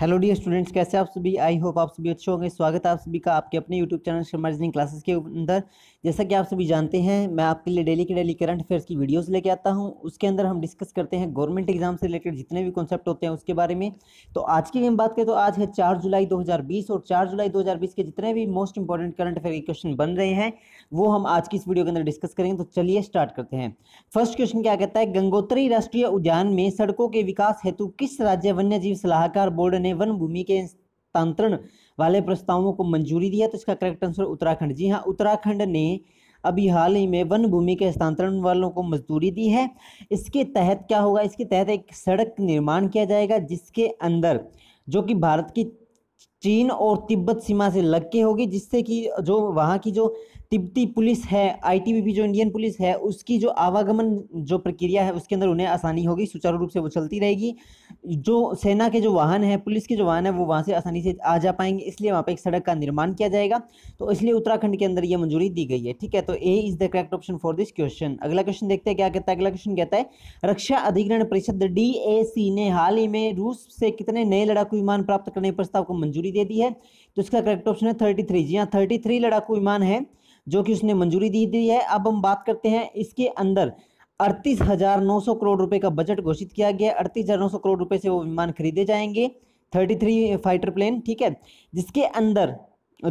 hello D students कैसे आप सभी आई होप आप सभी अच्छे होंगे स्वागत है आप सभी का आपके अपने यूट्यूब चैनल समर्जिंग क्लासेस के अंदर जैसा कि आप सभी जानते हैं मैं आपके लिए डेली के डेली करंट अफेयर्स की वीडियोस लेके आता हूं उसके अंदर हम डिस्कस करते हैं गवर्नमेंट एग्जाम से रिलेटेड जितने भी कॉन्सेप्ट होते हैं उसके बारे में तो आज की हम बात करें तो आज है चार जुलाई दो और चार जुलाई दो के जितने भी मोस्ट इंपॉर्टेंट करंट अफेयर के क्वेश्चन बन रहे हैं वो हम आज की इस वीडियो के अंदर डिस्कस करेंगे तो चलिए स्टार्ट करते हैं फर्स्ट क्वेश्चन क्या कहता है गंगोत्री राष्ट्रीय उद्यान में सड़कों के विकास हेतु किस राज्य वन्य जीव सलाहकार बोर्ड ने ने वन भूमि के हस्तांतरण वाले प्रस्तावों को मंजूरी दिया तो इसका करेक्ट आंसर उत्तराखंड जी हाँ उत्तराखंड ने अभी हाल ही में वन भूमि के हस्तांतरण वालों को मजदूरी दी है इसके तहत क्या होगा इसके तहत एक सड़क निर्माण किया जाएगा जिसके अंदर जो कि भारत की चीन और तिब्बत सीमा से लग के होगी जिससे कि जो वहाँ की जो तिब्बती पुलिस है आईटीबीपी जो इंडियन पुलिस है उसकी जो आवागमन जो प्रक्रिया है उसके अंदर उन्हें आसानी होगी सुचारू रूप से वो चलती रहेगी जो सेना के जो वाहन है पुलिस के जो वाहन है वो वहाँ से आसानी से आ जा पाएंगे इसलिए वहाँ पर एक सड़क का निर्माण किया जाएगा तो इसलिए उत्तराखंड के अंदर ये मंजूरी दी गई है ठीक है तो A is the correct option for this question अगला क्वेश्चन देखते हैं क्या कहता है अगला क्वेश्चन कहता है रक्षा अधिग्रहण परिषद डी ने हाल ही में रूस से कितने नए लड़ाकू विमान प्राप्त करने प्रस्ताव को मंजूरी दे दी है तो इसका करेक्ट ऑप्शन है थर्टी जी हाँ थर्टी लड़ाकू विमान है जो कि उसने मंजूरी दी दी है अब हम बात करते हैं इसके अंदर अड़तीस हज़ार नौ सौ करोड़ रुपए का बजट घोषित किया गया अड़तीस हज़ार नौ सौ करोड़ रुपए से वो विमान खरीदे जाएंगे थर्टी थ्री फाइटर प्लेन ठीक है जिसके अंदर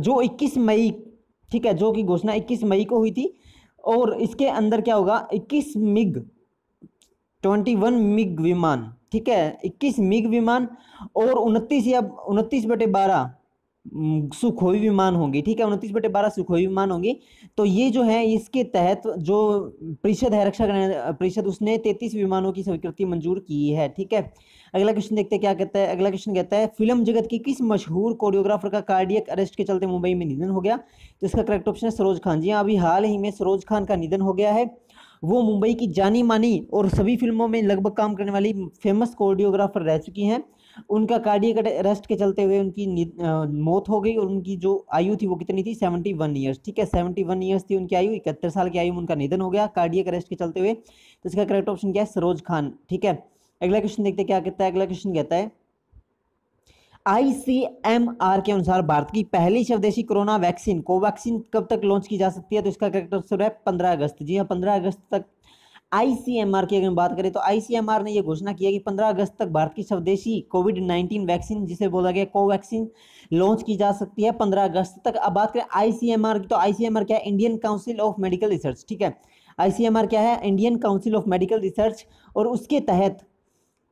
जो इक्कीस मई ठीक है जो कि घोषणा इक्कीस मई को हुई थी और इसके अंदर क्या होगा इक्कीस मिग ट्वेंटी वन मिग विमान ठीक है इक्कीस मिग विमान और उनतीस या उनतीस बटे बारह सुखोई विमान होंगी ठीक है उनतीस बटे बारह सुखोई विमान होंगी तो ये जो है इसके तहत जो परिषद है रक्षा परिषद उसने तैतीस विमानों की स्वीकृति मंजूर की है ठीक है अगला क्वेश्चन देखते हैं क्या कहता है अगला क्वेश्चन कहता है फिल्म जगत की किस मशहूर कोरियोग्राफर का कार्डियक अरेस्ट के चलते मुंबई में निधन हो गया तो इसका करेक्ट ऑप्शन है सरोज खान जी हाँ अभी हाल ही में सरोज खान का निधन हो गया है वो मुंबई की जानी मानी और सभी फिल्मों में लगभग काम करने वाली फेमस कोरियोग्राफर रह चुकी हैं उनका कार्डियक अरेस्ट के चलते हुए उनकी मौत हो गई और उनकी जो आयु थी वो कितनी थी सेवेंटी वन ईयर्स ठीक है सेवेंटी वन ईयर्स थी उनकी आयु इकहत्तर साल की आयु में उनका निधन हो गया कार्डियक अरेस्ट के चलते हुए तो इसका करेक्ट ऑप्शन क्या है सरोज खान ठीक है अगला क्वेश्चन देखते क्या कहता है अगला क्वेश्चन कहता है आईसीएमआर के अनुसार भारत की पहली स्वदेशी कोरोना वैक्सीन कोवैक्सीन कब तक लॉन्च की जा सकती है तो इसका करेक्ट ऑप्शन है पंद्रह अगस्त जी हाँ पंद्रह अगस्त तक आईसीएमआर की अगर बात करें तो आईसीएमआर ने यह घोषणा किया कि 15 अगस्त तक भारत की स्वदेशी कोविड 19 वैक्सीन जिसे बोला गया कोवैक्सीन लॉन्च की जा सकती है 15 अगस्त तक अब बात करें आईसीएमआर की तो आईसीएमआर क्या है Indian Council of Medical Research ठीक है आईसीएमआर क्या है Indian Council of Medical Research और उसके तहत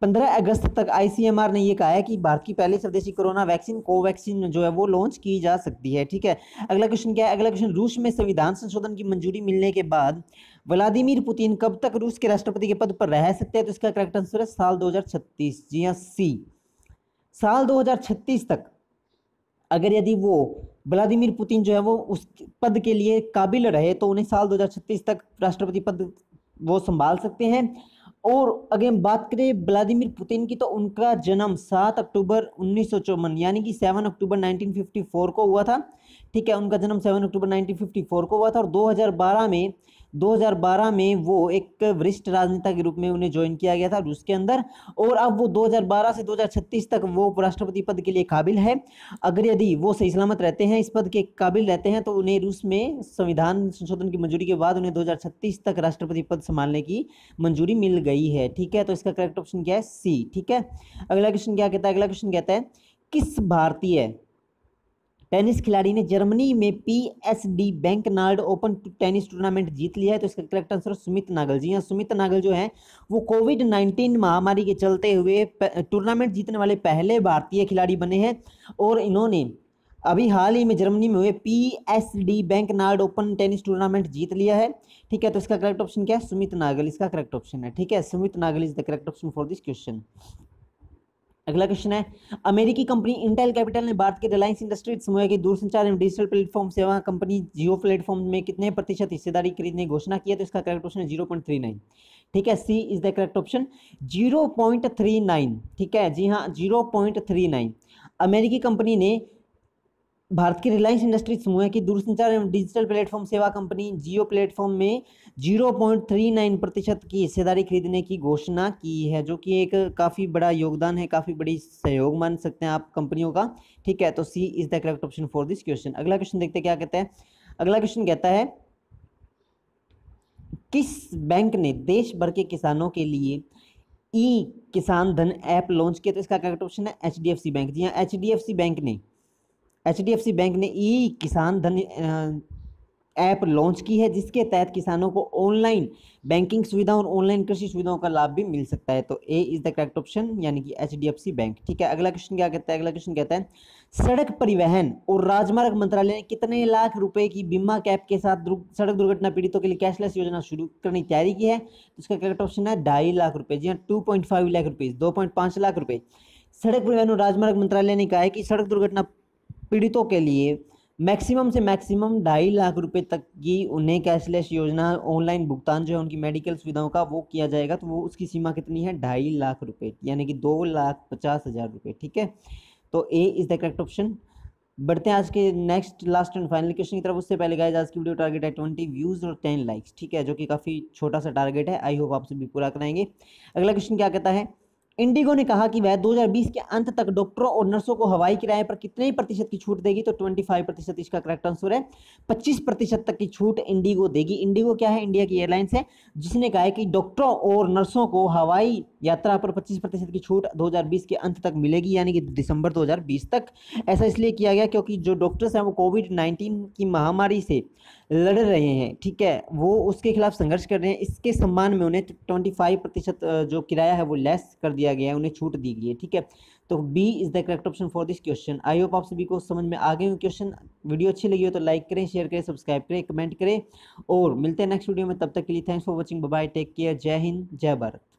पंद्रह अगस्त तक आईसीएमआर ने ये कहा है कि भारत की पहली स्वदेशी कोरोना वैक्सीन कोवैक्सीन जो है वो लॉन्च की जा सकती है ठीक है अगला क्वेश्चन क्या है अगला क्वेश्चन रूस में संविधान संशोधन की मंजूरी मिलने के बाद व्लादिमीर पुतिन कब तक रूस के राष्ट्रपति के पद पर रह सकते हैं तो इसका करेक्ट आंसर है साल दो जी हाँ सी साल दो तक अगर यदि वो व्लादिमीर पुतिन जो है वो उस पद के लिए काबिल रहे तो उन्हें साल दो तक राष्ट्रपति पद वो संभाल सकते हैं और अगर हम बात करें व्लादिमिर पुतिन की तो उनका जन्म सात अक्टूबर उन्नीस यानी कि सेवन अक्टूबर 1954 को हुआ था ठीक है उनका जन्म 7 अक्टूबर 1954 को हुआ था और 2012 में 2012 में वो एक वरिष्ठ राजनेता के रूप में उन्हें ज्वाइन किया गया था रूस के अंदर और अब वो 2012 से 2036 तक वो उपराष्ट्रपति पद के लिए काबिल है अगर यदि वो सही सलामत रहते हैं इस पद के काबिल रहते हैं तो उन्हें रूस में संविधान संशोधन की मंजूरी के बाद उन्हें छत्तीस तक राष्ट्रपति पद संभालने की मंजूरी मिल गई है ठीक है तो इसका करेक्ट ऑप्शन क्या है सी ठीक है अगला क्वेश्चन क्या कहता है अगला क्वेश्चन कहता है किस भारतीय टेनिस खिलाड़ी ने जर्मनी में P S D Bank Nord Open tennis tournament जीत लिया है तो इसका करेक्ट आंसर सुमित नागल जी हाँ सुमित नागल जो है वो कोविड नाइन्टीन महामारी के चलते हुए टूर्नामेंट जीतने वाले पहले भारतीय खिलाड़ी बने हैं और इन्होंने अभी हाल ही में जर्मनी में हुए P S D Bank Nord Open tennis tournament जीत लिया है ठीक है तो इसका करेक्ट ऑप्शन क्या है सुमित नागल इसका करेक्ट ऑप्शन है ठीक है Sumit Nagal is the correct option for this question अगला क्वेश्चन है अमेरिकी कंपनी इंटेल कैपिटल ने भारत के रिलायंस इंडस्ट्रीज समूह के दूरसंचार एवं डिजिटल प्लेटफॉर्म सेवा कंपनी जियो प्लेटफॉर्म में कितने प्रतिशत हिस्सेदारी खरीदने की घोषणा किया तो इसका करेक्ट ऑप्शन है जीरो पॉइंट थ्री नाइन ठीक है C is the correct option zero point three nine ठीक है जी हाँ जीरो पॉइंट थ्री नाइन अमेरिकी कंपनी ने भारत की रिलायंस इंडस्ट्री समूह की दूरसंचार एवं डिजिटल प्लेटफॉर्म सेवा कंपनी जियो प्लेटफॉर्म में 0.39 प्रतिशत की हिस्सेदारी खरीदने की घोषणा की है जो कि एक काफ़ी बड़ा योगदान है काफ़ी बड़ी सहयोग मान सकते हैं आप कंपनियों का ठीक है तो C is the correct option for this question अगला क्वेश्चन देखते क्या कहते हैं अगला क्वेश्चन कहता है किस बैंक ने देश भर के किसानों के लिए ई किसान धन ऐप लॉन्च किया तो इसका करेक्ट ऑप्शन है एच बैंक जी हाँ एच बैंक ने एच बैंक ने ई किसान धन ऐप लॉन्च की है जिसके तहत किसानों को ऑनलाइन बैंकिंग सुविधा और ऑनलाइन कृषि सुविधाओं का लाभ भी मिल सकता है तो A is the correct option यानी कि एच बैंक ठीक है अगला क्वेश्चन क्या कहता है अगला क्वेश्चन कहता है सड़क परिवहन और राजमार्ग मंत्रालय ने कितने लाख रुपए की बीमा कैप के साथ सड़क दुर्घटना पीड़ितों के लिए कैशलेस योजना शुरू करने की तैयारी की है तो इसका करेक्ट ऑप्शन है ढाई लाख रुपये जी हाँ टू पॉइंट फाइव लाख रुपए दो पॉइंट पाँच लाख रुपये सड़क परिवहन और राजमार्ग मंत्रालय ने कहा है कि सड़क दुर्घटना पीड़ितों के लिए मैक्सिमम से मैक्सिमम ढाई लाख रुपए तक की उन्हें कैशलेस योजना ऑनलाइन भुगतान जो है उनकी मेडिकल सुविधाओं का वो किया जाएगा तो वो उसकी सीमा कितनी है ढाई लाख रुपए यानी कि दो लाख पचास हज़ार रुपये ठीक है तो A is the correct option बढ़ते हैं आज के next last and final question की तरफ उससे पहले गाइज आज की वीडियो टारगेट है ट्वेंटी व्यूज और टेन लाइक्स ठीक है जो कि काफ़ी छोटा सा टारगेट है आई होप आप सभी पूरा कराएंगे अगला क्वेश्चन क्या कहता है इंडिगो ने कहा कि वह 2020 के अंत तक डॉक्टरों और नर्सों को हवाई किराए पर कितने प्रतिशत की छूट देगी तो 25 प्रतिशत इसका करेक्ट आंसर है 25 प्रतिशत तक की छूट इंडिगो देगी इंडिगो क्या है इंडिया की एयरलाइंस है जिसने कहा है कि डॉक्टरों और नर्सों को हवाई यात्रा पर 25 प्रतिशत की छूट 2020 के अंत तक मिलेगी यानी कि दिसंबर 2020 तक ऐसा इसलिए किया गया क्योंकि जो डॉक्टर्स हैं वो कोविड 19 की महामारी से लड़ रहे हैं ठीक है वो उसके खिलाफ संघर्ष कर रहे हैं इसके सम्मान में उन्हें फाइव प्रतिशत जो किराया है वो लेस कर दिया गया है उन्हें छूट दी गई है ठीक है तो B is the correct option for this question I hope आप सभी को समझ में आ गए हो क्वेश्चन वीडियो अच्छी लगी हो तो लाइक करें शेयर करें सब्सक्राइब करें कमेंट करें और मिलते हैं नेक्स्ट वीडियो में तब तक के लिए thanks for watching bye take care जय हिंद जय भारत